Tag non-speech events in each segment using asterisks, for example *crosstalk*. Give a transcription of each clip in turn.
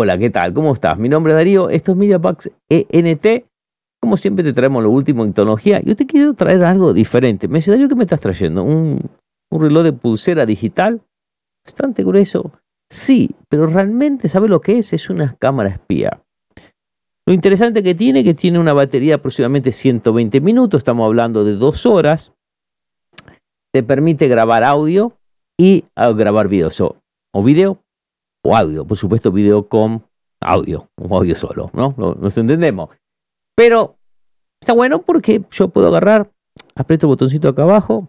Hola, ¿qué tal? ¿Cómo estás? Mi nombre es Darío, esto es MediaPax ENT. Como siempre te traemos lo último en tecnología. Yo te quiero traer algo diferente. Me dice, Darío, ¿qué me estás trayendo? ¿Un, reloj de pulsera digital? Bastante grueso. Sí, pero realmente, ¿sabes lo que es? Es una cámara espía. Lo interesante que tiene, que tiene una batería de aproximadamente 120 minutos, estamos hablando de dos horas. Te permite grabar audio y ah, grabar videos o video o audio, por supuesto video con audio, un audio solo, ¿no? Nos entendemos. Pero está bueno porque yo puedo agarrar, aprieto el botoncito acá abajo,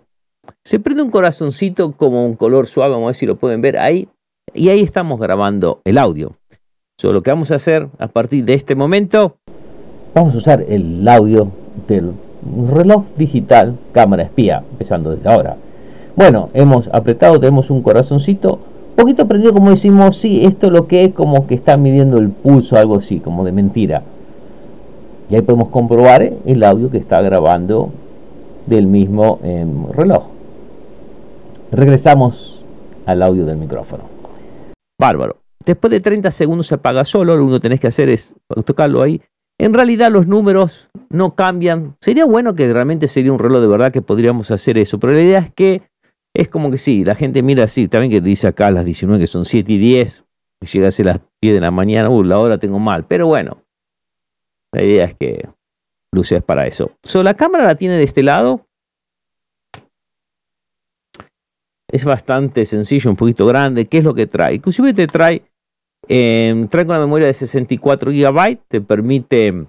se prende un corazoncito como un color suave, vamos a ver si lo pueden ver ahí, y ahí estamos grabando el audio. So, lo que vamos a hacer a partir de este momento, vamos a usar el audio del reloj digital cámara espía, empezando desde ahora. Bueno, hemos apretado, tenemos un corazoncito, poquito aprendido como decimos, sí, esto lo que es como que está midiendo el pulso, algo así, como de mentira. Y ahí podemos comprobar eh, el audio que está grabando del mismo em, reloj. Regresamos al audio del micrófono. Bárbaro. Después de 30 segundos se apaga solo, lo único que tenés que hacer es tocarlo ahí. En realidad los números no cambian. Sería bueno que realmente sería un reloj de verdad que podríamos hacer eso, pero la idea es que es como que sí, la gente mira así, también que dice acá a las 19 que son 7 y 10, y llega a las 10 de la mañana, uh, la hora tengo mal, pero bueno, la idea es que luces para eso. So, la cámara la tiene de este lado. Es bastante sencillo, un poquito grande. ¿Qué es lo que trae? Inclusive te trae, eh, trae una memoria de 64 GB, te permite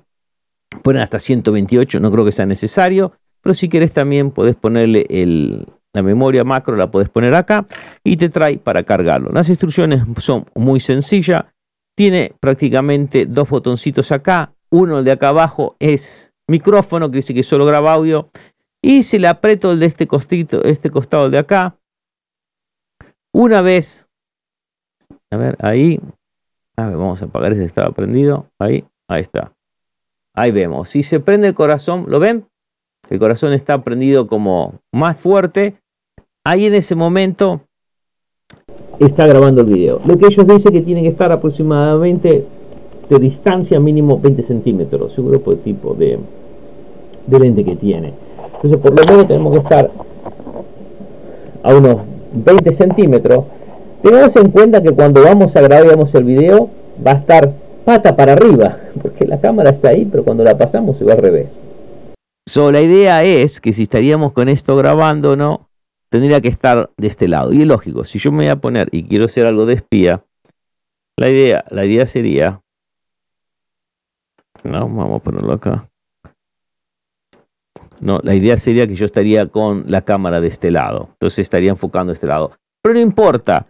poner hasta 128, no creo que sea necesario, pero si quieres también podés ponerle el, la memoria macro la puedes poner acá y te trae para cargarlo. Las instrucciones son muy sencillas. Tiene prácticamente dos botoncitos acá. Uno, el de acá abajo, es micrófono, que dice que solo graba audio. Y si le aprieto el de este, costito, este costado, de acá, una vez, a ver, ahí, vamos a apagar ese estaba prendido. Ahí, ahí está. Ahí vemos. Si se prende el corazón, ¿lo ven? El corazón está prendido como más fuerte ahí en ese momento está grabando el video. Lo que ellos dicen que tiene que estar aproximadamente de distancia mínimo 20 centímetros, según grupo de tipo de, lente que tiene. Entonces por lo menos tenemos que estar a unos 20 centímetros. Tenemos en cuenta que cuando vamos a grabar el video va a estar pata para arriba, *laughs* porque la cámara está ahí, pero cuando la pasamos se va al revés. So, la idea es que si estaríamos con esto grabando, ¿no? tendría que estar de este lado. Y es lógico, si yo me voy a poner y quiero hacer algo de espía, la idea, la idea sería, no, vamos a ponerlo acá. No, la idea sería que yo estaría con la cámara de este lado. Entonces estaría enfocando este lado. Pero no importa,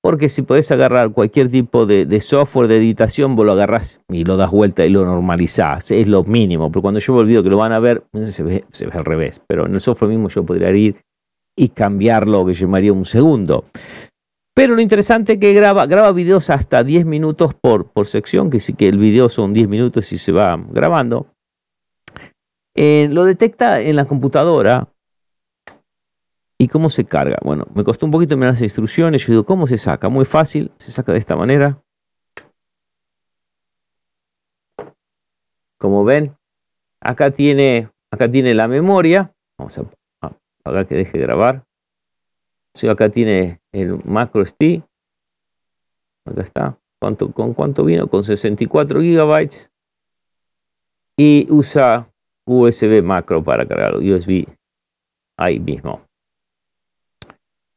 porque si podés agarrar cualquier tipo de, software de editación, vos lo agarrás y lo das vuelta y lo normalizás. Es lo mínimo. Pero cuando yo me olvido que lo van a ver, se ve, se ve al revés. Pero en el software mismo yo podría ir y cambiarlo, que llevaría un segundo. Pero lo interesante es que graba, graba videos hasta 10 minutos por, por sección, que sí que el video son 10 minutos y se va grabando. Eh, lo detecta en la computadora. ¿Y cómo se carga? Bueno, me costó un poquito mirar las instrucciones. Yo digo, ¿cómo se saca? Muy fácil, se saca de esta manera. Como ven, acá tiene, acá tiene la memoria. Vamos a Haga que deje de grabar. acá tiene el macro ST. Acá está. ¿Cuánto, ¿Con cuánto vino? Con 64 gigabytes. Y usa USB macro para cargarlo. USB ahí mismo.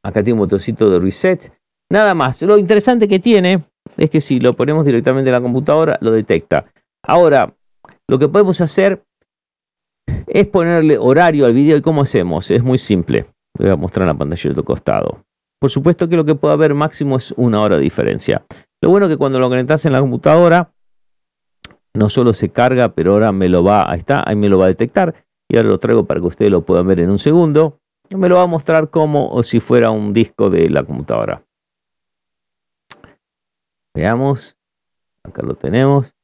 Acá tiene un botoncito de reset. Nada más. Lo interesante que tiene es que si lo ponemos directamente en la computadora, lo detecta. Ahora, lo que podemos hacer es ponerle horario al video. ¿Y cómo hacemos? Es muy simple. Voy a mostrar en la pantalla de tu costado. Por supuesto que lo que pueda ver máximo es una hora de diferencia. Lo bueno es que cuando lo conectas en la computadora, no solo se carga, pero ahora me lo va, ahí está, ahí me lo va a detectar. Y ahora lo traigo para que ustedes lo puedan ver en un segundo. Me lo va a mostrar como si fuera un disco de la computadora. Veamos. Acá lo tenemos.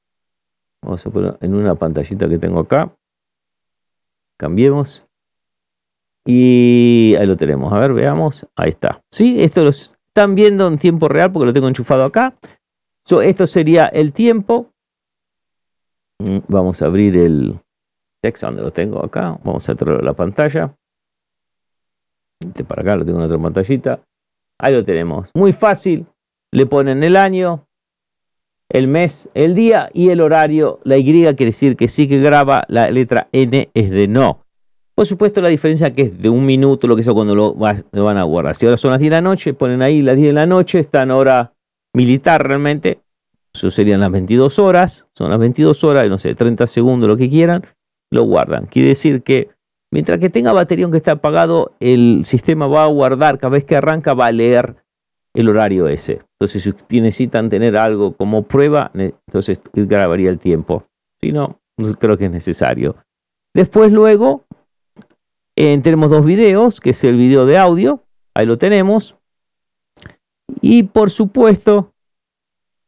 Vamos a ponerlo en una pantallita que tengo acá. Cambiemos. Y ahí lo tenemos. A ver, veamos. Ahí está. Sí, esto lo están viendo en tiempo real porque lo tengo enchufado acá. esto sería el tiempo. Mm, vamos a abrir el texto donde lo tengo acá. Vamos a traer la pantalla. Este para acá lo tengo en otra pantallita. Ahí lo tenemos. Muy fácil. Le ponen el año, el mes, el día y el horario. La Y quiere decir que sí que graba, la letra N es de no. Por supuesto, la diferencia que es de un minuto, lo que sea cuando lo, van a guardar. Si ahora son las 10 de la noche, ponen ahí las 10 de la noche, están hora militar realmente. Eso serían las 22 horas, son las 22 horas, no sé, 30 segundos, lo que quieran, lo guardan. Quiere decir que mientras que tenga batería, aunque está apagado, el sistema va a guardar, cada vez que arranca va a leer el horario ese. Entonces, si necesitan tener algo como prueba, entonces grabaría el tiempo. Si no, creo que es necesario. Después, luego, eh, tenemos dos videos, que es el video de audio, ahí lo tenemos. Y por supuesto,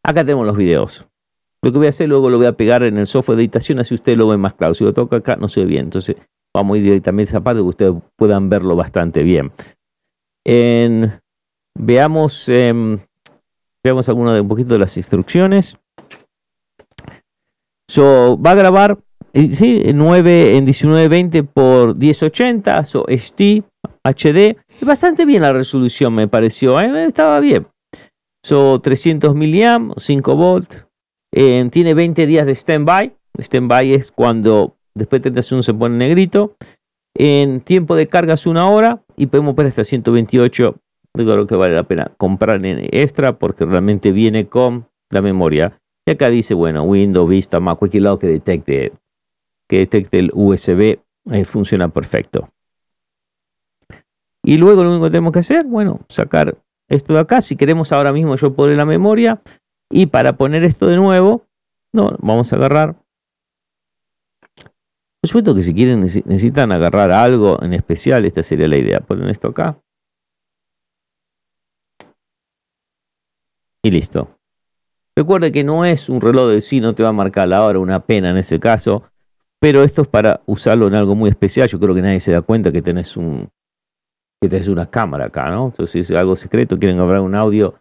acá tenemos los videos. Lo que voy a hacer luego lo voy a pegar en el software de editación, así ustedes lo ven más claro. Si lo toco acá, no se ve bien. Entonces, vamos a ir directamente a esa parte que ustedes puedan verlo bastante bien. veamos. Em, Veamos alguna de un poquito de las instrucciones. So, va a grabar 9 eh, en 1920 por 1080, so ST, HD. Bastante bien la resolución me pareció, eh, eh, estaba bien. So 300 mA, 5 volts. tiene 20 días de stand by stand by es cuando después de 31 se pone negrito. En tiempo de carga es una hora y podemos ver hasta 128 yo creo que vale la pena comprar en extra porque realmente viene con la memoria. Y acá dice, bueno, Windows, Vista, Mac, cualquier lado que detecte, que detecte el USB, eh, funciona perfecto. Y luego lo único que tenemos que hacer, bueno, sacar esto de acá. Si queremos ahora mismo yo poner la memoria. Y para poner esto de nuevo, no, vamos a agarrar. Por supuesto que si quieren necesitan agarrar algo en especial, esta sería la idea. Ponen esto acá. Y listo. Recuerde que no es un reloj de sí, no te va a marcar la hora, una pena en ese caso, pero esto es para usarlo en algo muy especial. Yo creo que nadie se da cuenta que tenés, un, que tenés una cámara acá, ¿no? Entonces, si es algo secreto, quieren grabar un audio,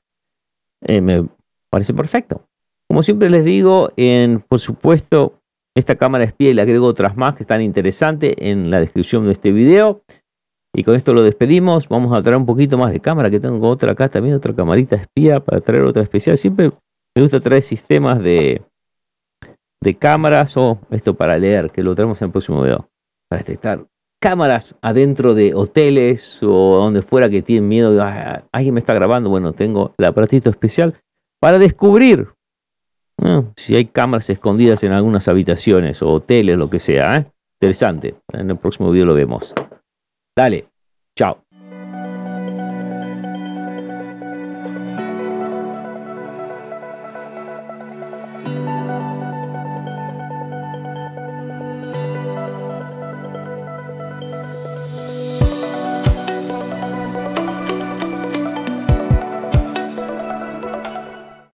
eh, me parece perfecto. Como siempre les digo, en, por supuesto, esta cámara espía y le agrego otras más que están interesantes en la descripción de este video. Y con esto lo despedimos. Vamos a traer un poquito más de cámara, que tengo otra acá también, otra camarita espía para traer otra especial. Siempre me gusta traer sistemas de, de cámaras o esto para leer, que lo traemos en el próximo video. Para detectar cámaras adentro de hoteles o donde fuera que tienen miedo. Ah, alguien me está grabando. Bueno, tengo el aparatito especial para descubrir si hay cámaras escondidas en algunas habitaciones o hoteles, lo que sea. ¿eh? Interesante. En el próximo video lo vemos. Dale, chao.